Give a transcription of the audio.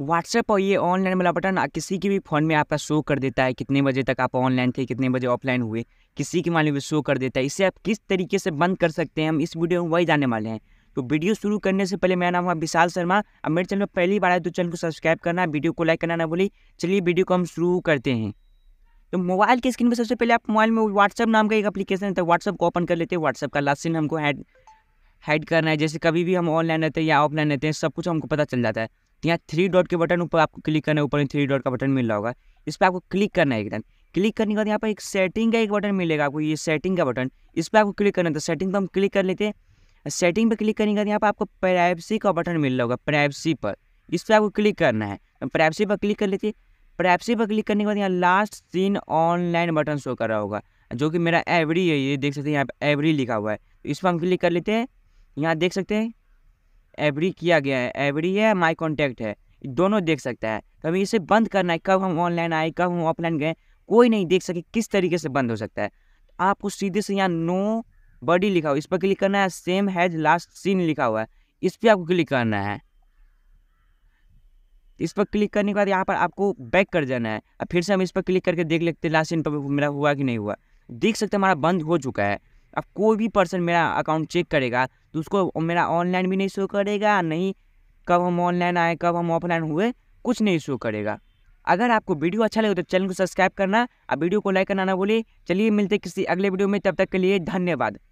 WhatsApp और ये online वाला बटन किसी के भी फ़ोन में आपका शो कर देता है कितने बजे तक आप ऑनलाइन थे कितने बजे ऑफलाइन हुए किसी के मान लीजिए शो कर देता है इसे आप किस तरीके से बंद कर सकते हैं हम इस वीडियो में वही जाने वाले हैं तो वीडियो शुरू करने से पहले मेरा नाम हुआ विशाल शर्मा अब मेरे चैनल पर पहली बार आए तो चैनल को सब्सक्राइब करना वीडियो को लाइक करना ना भूलिए चलिए वीडियो को हम शुरू करते हैं तो मोबाइल की स्क्रीन पर सबसे पहले आप मोबाइल में व्हाट्सअप नाम का एक एप्लीकेशन है तो व्हाट्सअप को ओपन कर लेते हैं व्हाट्सअप का लास्ट सीन हमको हैड हैड करना है जैसे कभी भी हम ऑनलाइन रहते हैं या ऑफलाइन रहते हैं सब कुछ हमको पता चल जाता है यहाँ थ्री डॉट के बटन ऊपर आपको क्लिक करना है ऊपर थ्री डॉट का बटन मिल रहा होगा इस पर आपको क्लिक करना है एकदम क्लिक करने के बाद यहाँ पर एक सेटिंग का एक बटन मिलेगा आपको ये सेटिंग का बटन इस पर आपको क्लिक करना है तो सेटिंग पर हम क्लिक कर लेते हैं सेटिंग पर क्लिक करने के बाद यहाँ पर आपको प्राइवेसी का बटन मिल रहा होगा प्राइवेसी पर इस पर आपको क्लिक करना है प्राइवेसी पर क्लिक कर लेते हैं प्राइवेसी पर क्लिक करने के बाद यहाँ last seen online button show कर रहा होगा जो कि मेरा एवरी है ये देख सकते हैं यहाँ पर एवरी लिखा हुआ है तो इस पर हम क्लिक कर लेते हैं यहाँ देख सकते हैं एवरी किया गया है एवरी है माई कॉन्टैक्ट है दोनों देख सकता है कभी इसे बंद करना है कब हम ऑनलाइन आए कब हम ऑफलाइन गए कोई नहीं देख सके किस तरीके से बंद हो सकता है आपको सीधे से यहाँ नो बॉडी लिखा हुआ इस पर क्लिक करना है सेम हैज लास्ट सीन लिखा हुआ है इस पर आपको क्लिक करना है इस पर क्लिक करने के बाद यहाँ पर आपको बैक कर जाना है अब फिर से हम इस पर क्लिक करके देख लेते हैं लास्ट सीन पर मेरा हुआ कि नहीं हुआ देख सकते हमारा बंद हो चुका है अब कोई भी पर्सन मेरा अकाउंट चेक करेगा तो उसको मेरा ऑनलाइन भी नहीं शो करेगा नहीं कब हम ऑनलाइन आए कब हम ऑफलाइन हुए कुछ नहीं शो करेगा अगर आपको वीडियो अच्छा लगे तो चैनल को सब्सक्राइब करना और वीडियो को लाइक करना ना भूलिए चलिए मिलते किसी अगले वीडियो में तब तक के लिए धन्यवाद